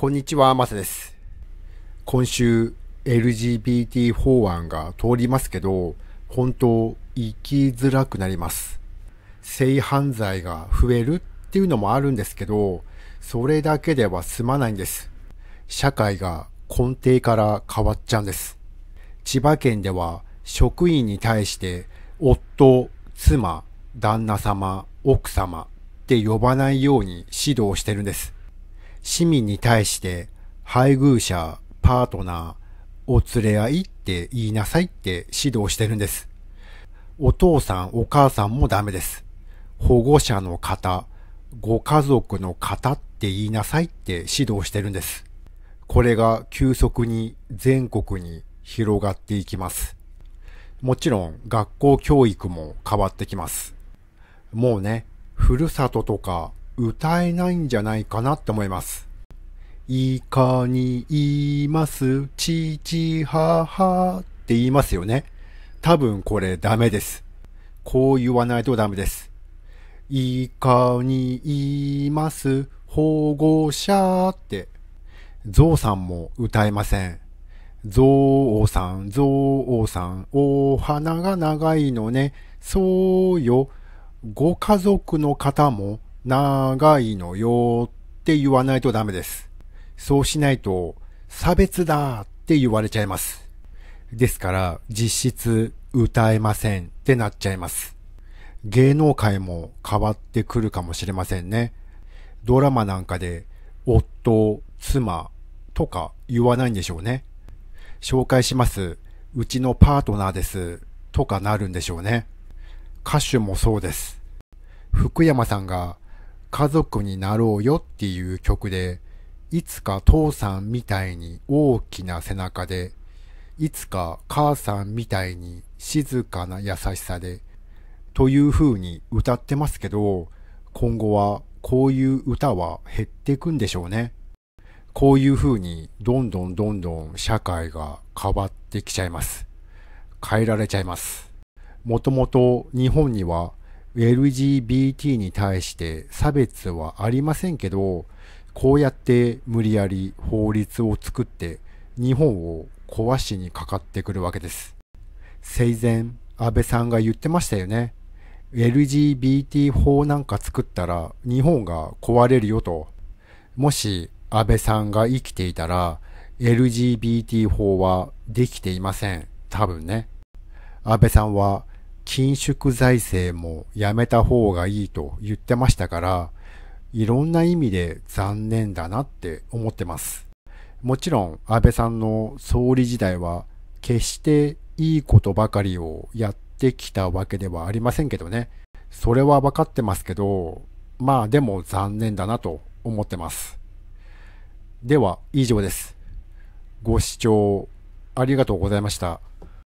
こんにちは、マセです。今週 LGBT 法案が通りますけど、本当生きづらくなります。性犯罪が増えるっていうのもあるんですけど、それだけでは済まないんです。社会が根底から変わっちゃうんです。千葉県では職員に対して夫、妻、旦那様、奥様って呼ばないように指導してるんです。市民に対して配偶者、パートナー、お連れ合いって言いなさいって指導してるんです。お父さん、お母さんもダメです。保護者の方、ご家族の方って言いなさいって指導してるんです。これが急速に全国に広がっていきます。もちろん学校教育も変わってきます。もうね、ふるさととか歌えないんじゃないかなって思います。いかにいます、父母って言いますよね。多分これダメです。こう言わないとダメです。いかにいます、保護者って。ゾウさんも歌えません。ゾウさん、ゾウさん、お花が長いのね。そうよ。ご家族の方も長いのよって言わないとダメです。そうしないと、差別だって言われちゃいます。ですから、実質歌えませんってなっちゃいます。芸能界も変わってくるかもしれませんね。ドラマなんかで、夫、妻とか言わないんでしょうね。紹介します。うちのパートナーです。とかなるんでしょうね。歌手もそうです。福山さんが家族になろうよっていう曲で、いつか父さんみたいに大きな背中で、いつか母さんみたいに静かな優しさで、という風に歌ってますけど、今後はこういう歌は減っていくんでしょうね。こういう風にどんどんどんどん社会が変わってきちゃいます。変えられちゃいます。もともと日本には LGBT に対して差別はありませんけど、こうやって無理やり法律を作って日本を壊しにかかってくるわけです。生前、安倍さんが言ってましたよね。LGBT 法なんか作ったら日本が壊れるよと。もし安倍さんが生きていたら LGBT 法はできていません。多分ね。安倍さんは緊縮財政もやめた方がいいと言ってましたから、いろんな意味で残念だなって思ってます。もちろん安倍さんの総理時代は決していいことばかりをやってきたわけではありませんけどね。それはわかってますけど、まあでも残念だなと思ってます。では以上です。ご視聴ありがとうございました。